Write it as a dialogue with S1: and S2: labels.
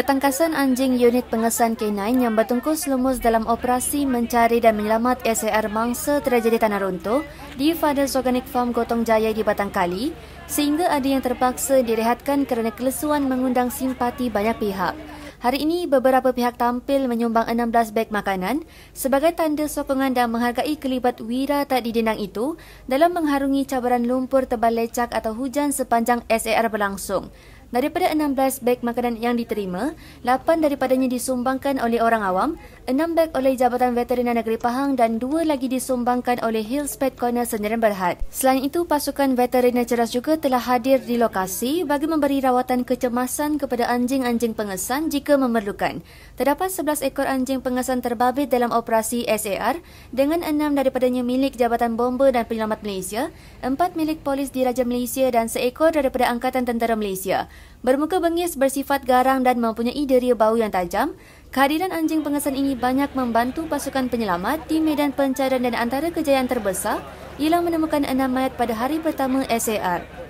S1: Ketangkasan anjing unit pengesan K9 yang bertungkus lumus dalam operasi mencari dan menyelamat SAR mangsa tragedi tanah runtuh di Father's Organic Farm Gotong Jaya di Batang Kali sehingga ada yang terpaksa direhatkan kerana kelesuan mengundang simpati banyak pihak. Hari ini, beberapa pihak tampil menyumbang 16 beg makanan sebagai tanda sokongan dan menghargai kelibat wira tak didendang itu dalam mengharungi cabaran lumpur tebal lecak atau hujan sepanjang SAR berlangsung. Daripada 16 beg makanan yang diterima, 8 daripadanya disumbangkan oleh orang awam, 6 beg oleh Jabatan Veterina Negeri Pahang dan 2 lagi disumbangkan oleh Hills Pet Corner Sendirian Berhad. Selain itu, pasukan veterina cerdas juga telah hadir di lokasi bagi memberi rawatan kecemasan kepada anjing-anjing pengesan jika memerlukan. Terdapat 11 ekor anjing pengesan terbabit dalam operasi SAR dengan 6 daripadanya milik Jabatan Bomba dan Penyelamat Malaysia, 4 milik Polis Diraja Malaysia dan seekor daripada Angkatan Tentera Malaysia. Bermuka bengis, bersifat garang dan mempunyai deria bau yang tajam, kehadiran anjing pengesan ini banyak membantu pasukan penyelamat di medan pencarian dan antara kejayaan terbesar ialah menemukan enam mayat pada hari pertama SAR.